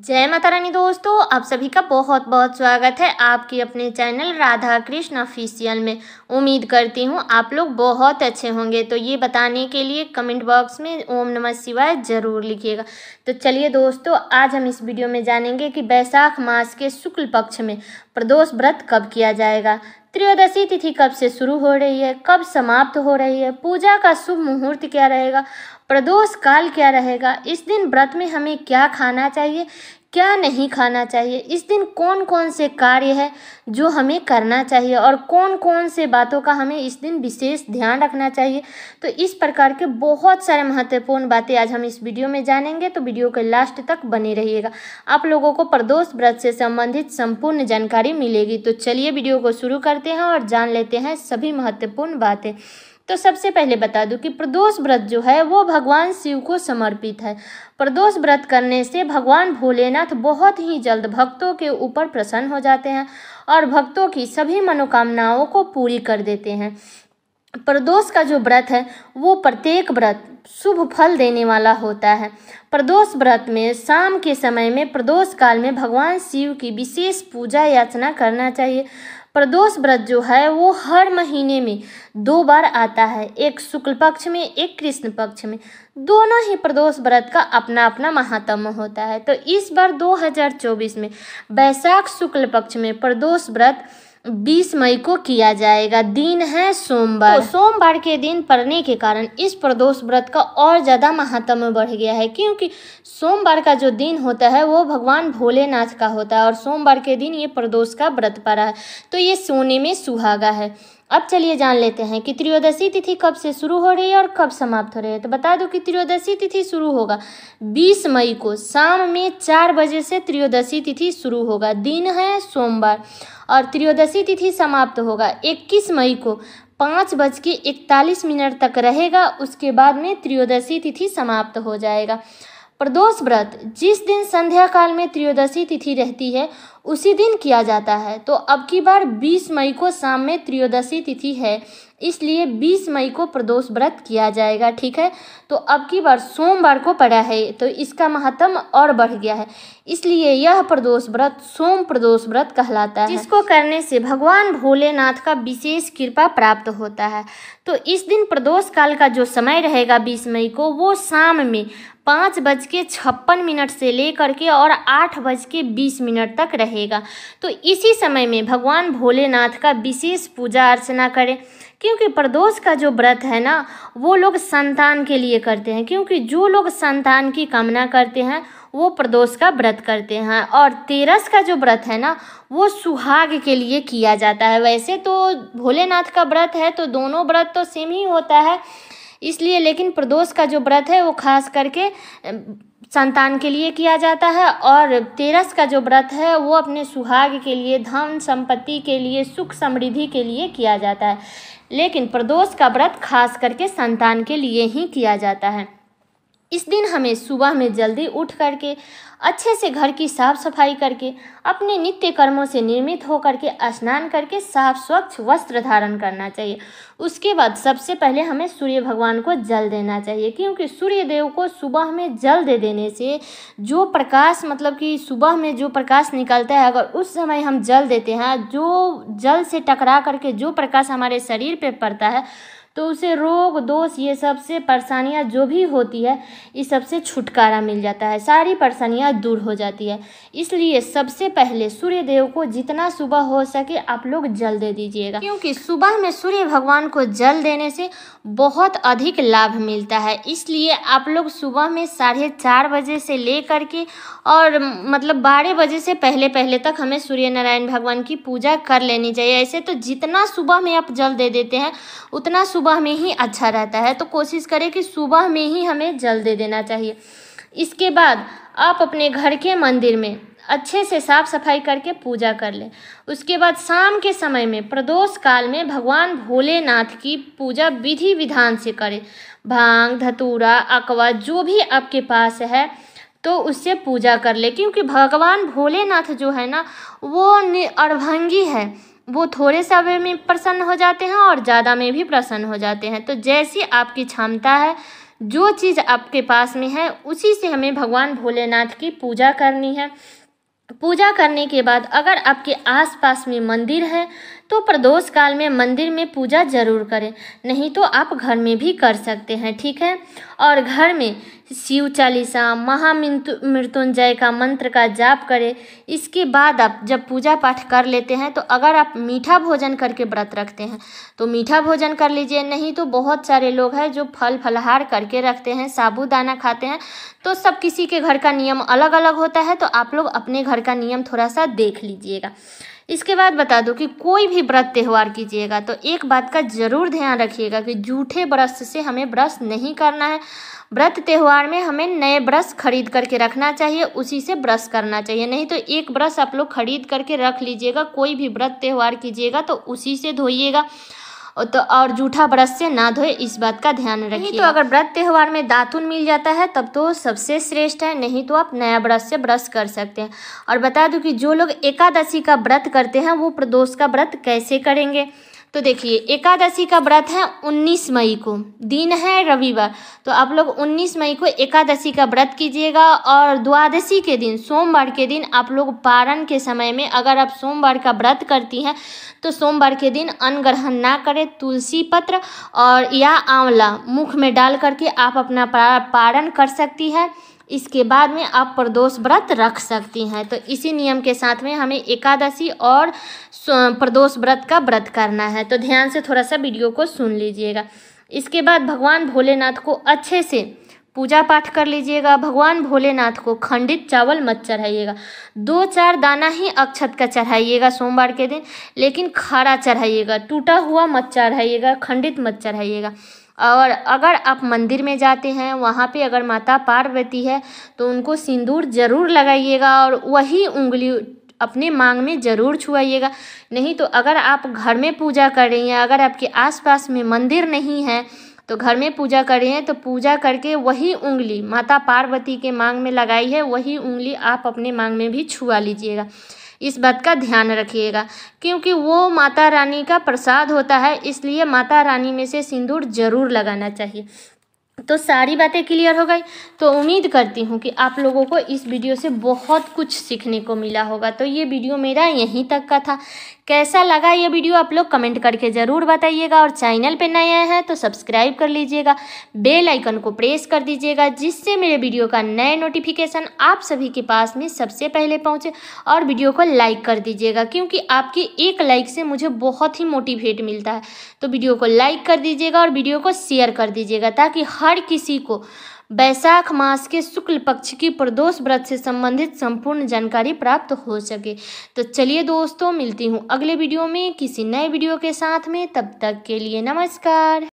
जय माता रानी दोस्तों आप सभी का बहुत बहुत स्वागत है आपके अपने चैनल राधा कृष्ण ऑफिशियल में उम्मीद करती हूँ आप लोग बहुत अच्छे होंगे तो ये बताने के लिए कमेंट बॉक्स में ओम नमः शिवाय ज़रूर लिखिएगा तो चलिए दोस्तों आज हम इस वीडियो में जानेंगे कि बैसाख मास के शुक्ल पक्ष में प्रदोष व्रत कब किया जाएगा त्रयोदशी तिथि कब से शुरू हो रही है कब समाप्त हो रही है पूजा का शुभ मुहूर्त क्या रहेगा प्रदोष काल क्या रहेगा इस दिन व्रत में हमें क्या खाना चाहिए क्या नहीं खाना चाहिए इस दिन कौन कौन से कार्य है जो हमें करना चाहिए और कौन कौन से बातों का हमें इस दिन विशेष ध्यान रखना चाहिए तो इस प्रकार के बहुत सारे महत्वपूर्ण बातें आज हम इस वीडियो में जानेंगे तो वीडियो के लास्ट तक बने रहिएगा आप लोगों को प्रदोष व्रत से संबंधित संपूर्ण जानकारी मिलेगी तो चलिए वीडियो को शुरू करते हैं और जान लेते हैं सभी महत्वपूर्ण बातें तो सबसे पहले बता दूं कि प्रदोष व्रत जो है वो भगवान शिव को समर्पित है प्रदोष व्रत करने से भगवान भोलेनाथ बहुत ही जल्द भक्तों के ऊपर प्रसन्न हो जाते हैं और भक्तों की सभी मनोकामनाओं को पूरी कर देते हैं प्रदोष का जो व्रत है वो प्रत्येक व्रत शुभ फल देने वाला होता है प्रदोष व्रत में शाम के समय में प्रदोष काल में भगवान शिव की विशेष पूजा याचना करना चाहिए प्रदोष व्रत जो है वो हर महीने में दो बार आता है एक शुक्ल पक्ष में एक कृष्ण पक्ष में दोनों ही प्रदोष व्रत का अपना अपना महात्म होता है तो इस बार 2024 में वैशाख शुक्ल पक्ष में प्रदोष व्रत बीस मई को किया जाएगा दिन है सोमवार तो सोमवार के दिन पड़ने के कारण इस प्रदोष व्रत का और ज़्यादा महात्म बढ़ गया है क्योंकि सोमवार का जो दिन होता है वो भगवान भोलेनाथ का होता है और सोमवार के दिन ये प्रदोष का व्रत पड़ा है तो ये सोने में सुहागा है अब चलिए जान लेते हैं कि त्रयोदशी तिथि कब से शुरू हो रही है और कब समाप्त हो रही है तो बता दो कि त्रियोदशी तिथि शुरू होगा 20 मई को शाम में चार बजे से त्रयोदशी तिथि शुरू होगा दिन है सोमवार और त्रियोदशी तिथि समाप्त होगा 21 मई को पाँच बज के इकतालीस मिनट तक रहेगा उसके बाद में त्रयोदशी तिथि समाप्त हो जाएगा प्रदोष व्रत जिस दिन संध्या काल में त्रयोदशी तिथि रहती है उसी दिन किया जाता है तो अब की बार 20 मई को शाम में त्रयोदशी तिथि है इसलिए 20 मई को प्रदोष व्रत किया जाएगा ठीक है तो अब की बार सोमवार को पड़ा है तो इसका महत्व और बढ़ गया है इसलिए यह प्रदोष व्रत सोम प्रदोष व्रत कहलाता है इसको करने से भगवान भोलेनाथ का विशेष कृपा प्राप्त होता है तो इस दिन प्रदोष काल का जो समय रहेगा बीस मई को वो शाम में पाँच बज के छप्पन मिनट से लेकर के और आठ बज के बीस मिनट तक रहेगा तो इसी समय में भगवान भोलेनाथ का विशेष पूजा अर्चना करें क्योंकि प्रदोष का जो व्रत है ना वो लोग संतान के लिए करते हैं क्योंकि जो लोग संतान की कामना करते हैं वो प्रदोष का व्रत करते हैं और तेरस का जो व्रत है ना वो सुहाग के लिए किया जाता है वैसे तो भोलेनाथ का व्रत है तो दोनों व्रत तो सेम ही होता है इसलिए लेकिन प्रदोष का जो व्रत है वो खास करके संतान के लिए किया जाता है और तेरस का जो व्रत है वो अपने सुहाग के लिए धन संपत्ति के लिए सुख समृद्धि के लिए किया जाता है लेकिन प्रदोष का व्रत खास करके संतान के लिए ही किया जाता है इस दिन हमें सुबह में जल्दी उठ करके अच्छे से घर की साफ सफाई करके अपने नित्य कर्मों से निर्मित होकर के स्नान करके साफ स्वच्छ वस्त्र धारण करना चाहिए उसके बाद सबसे पहले हमें सूर्य भगवान को जल देना चाहिए क्योंकि सूर्य देव को सुबह में जल दे देने से जो प्रकाश मतलब कि सुबह में जो प्रकाश निकलता है अगर उस समय हम जल देते हैं जो जल से टकरा करके जो प्रकाश हमारे शरीर पर पड़ता है तो उसे रोग दोष ये सबसे परेशानियाँ जो भी होती है इस सबसे छुटकारा मिल जाता है सारी परेशानियाँ दूर हो जाती है इसलिए सबसे पहले सूर्य देव को जितना सुबह हो सके आप लोग जल दे दीजिएगा क्योंकि सुबह में सूर्य भगवान को जल देने से बहुत अधिक लाभ मिलता है इसलिए आप लोग सुबह में साढ़े चार बजे से ले करके और मतलब बारह बजे से पहले पहले तक हमें सूर्य नारायण भगवान की पूजा कर लेनी चाहिए ऐसे तो जितना सुबह में आप जल दे देते हैं उतना सुबह में ही अच्छा रहता है तो कोशिश करें कि सुबह में ही हमें जल दे देना चाहिए इसके बाद आप अपने घर के मंदिर में अच्छे से साफ सफाई करके पूजा कर लें उसके बाद शाम के समय में प्रदोष काल में भगवान भोलेनाथ की पूजा विधि विधान से करें भांग धतूरा अकवा जो भी आपके पास है तो उससे पूजा कर ले क्योंकि भगवान भोलेनाथ जो है ना वो अर्भंगी है वो थोड़े समय में प्रसन्न हो जाते हैं और ज़्यादा में भी प्रसन्न हो जाते हैं तो जैसी आपकी क्षमता है जो चीज़ आपके पास में है उसी से हमें भगवान भोलेनाथ की पूजा करनी है पूजा करने के बाद अगर आपके आसपास में मंदिर है तो प्रदोष काल में मंदिर में पूजा जरूर करें नहीं तो आप घर में भी कर सकते हैं ठीक है और घर में शिव चालीसा महामृत्युंजय का मंत्र का जाप करें इसके बाद आप जब पूजा पाठ कर लेते हैं तो अगर आप मीठा भोजन करके व्रत रखते हैं तो मीठा भोजन कर लीजिए नहीं तो बहुत सारे लोग हैं जो फल फलहार करके रखते हैं साबुदाना खाते हैं तो सब किसी के घर का नियम अलग अलग होता है तो आप लोग अपने घर का नियम थोड़ा सा देख लीजिएगा इसके बाद बता दो कि कोई भी व्रत त्यौहार कीजिएगा तो एक बात का ज़रूर ध्यान रखिएगा कि जूठे ब्रश से हमें ब्रश नहीं करना है व्रत त्यौहार में हमें नए ब्रश खरीद करके रखना चाहिए उसी से ब्रश करना चाहिए नहीं तो एक ब्रश आप लोग खरीद करके रख लीजिएगा कोई भी व्रत त्यौहार कीजिएगा तो उसी से धोइएगा तो और जूठा ब्रश से ना धोए इस बात का ध्यान तो रखिए तो अगर व्रत त्यौहार में दातुन मिल जाता है तब तो सबसे श्रेष्ठ है नहीं तो आप नया ब्रश से ब्रश कर सकते हैं और बता दूं कि जो लोग एकादशी का व्रत करते हैं वो प्रदोष का व्रत कैसे करेंगे तो देखिए एकादशी का व्रत है 19 मई को दिन है रविवार तो आप लोग 19 मई को एकादशी का व्रत कीजिएगा और द्वादशी के दिन सोमवार के दिन आप लोग पारण के समय में अगर आप सोमवार का व्रत करती हैं तो सोमवार के दिन अन्न ग्रहण ना करें तुलसी पत्र और या आंवला मुख में डाल करके आप अपना पारण कर सकती है इसके बाद में आप प्रदोष व्रत रख सकती हैं तो इसी नियम के साथ में हमें एकादशी और प्रदोष व्रत का व्रत करना है तो ध्यान से थोड़ा सा वीडियो को सुन लीजिएगा इसके बाद भगवान भोलेनाथ को अच्छे से पूजा पाठ कर लीजिएगा भगवान भोलेनाथ को खंडित चावल मत चढ़ाइएगा दो चार दाना ही अक्षत का चढ़ाइएगा सोमवार के दिन लेकिन खड़ा चढ़ाइएगा टूटा हुआ मत चढ़ाइएगा खंडित मत चढ़ाइएगा और अगर आप मंदिर में जाते हैं वहाँ पे अगर माता पार्वती है तो उनको सिंदूर ज़रूर लगाइएगा और वही उंगली अपने मांग में ज़रूर छुआइएगा नहीं तो अगर आप घर में पूजा कर रही हैं अगर आपके आसपास में मंदिर नहीं है तो घर में पूजा कर रहे हैं तो पूजा करके वही उंगली माता पार्वती के मांग में लगाई है वही उंगली आप अपने मांग में भी छुआ लीजिएगा इस बात का ध्यान रखिएगा क्योंकि वो माता रानी का प्रसाद होता है इसलिए माता रानी में से सिंदूर जरूर लगाना चाहिए तो सारी बातें क्लियर हो गई तो उम्मीद करती हूँ कि आप लोगों को इस वीडियो से बहुत कुछ सीखने को मिला होगा तो ये वीडियो मेरा यहीं तक का था कैसा लगा ये वीडियो आप लोग कमेंट करके ज़रूर बताइएगा और चैनल पे नए हैं तो सब्सक्राइब कर लीजिएगा बेल आइकन को प्रेस कर दीजिएगा जिससे मेरे वीडियो का नए नोटिफिकेशन आप सभी के पास में सबसे पहले पहुँचे और वीडियो को लाइक कर दीजिएगा क्योंकि आपकी एक लाइक से मुझे बहुत ही मोटिवेट मिलता है तो वीडियो को लाइक कर दीजिएगा और वीडियो को शेयर कर दीजिएगा ताकि हर किसी को बैसाख मास के शुक्ल पक्ष की प्रदोष व्रत से संबंधित संपूर्ण जानकारी प्राप्त हो सके तो चलिए दोस्तों मिलती हूँ अगले वीडियो में किसी नए वीडियो के साथ में तब तक के लिए नमस्कार